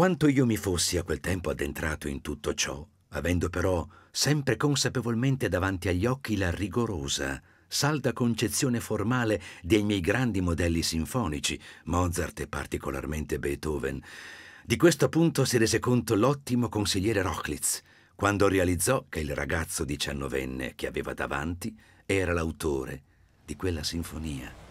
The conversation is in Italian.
Quanto io mi fossi a quel tempo addentrato in tutto ciò, avendo però sempre consapevolmente davanti agli occhi la rigorosa, salda concezione formale dei miei grandi modelli sinfonici, Mozart e particolarmente Beethoven. Di questo punto si rese conto l'ottimo consigliere Rochlitz, quando realizzò che il ragazzo diciannovenne che aveva davanti era l'autore di quella sinfonia.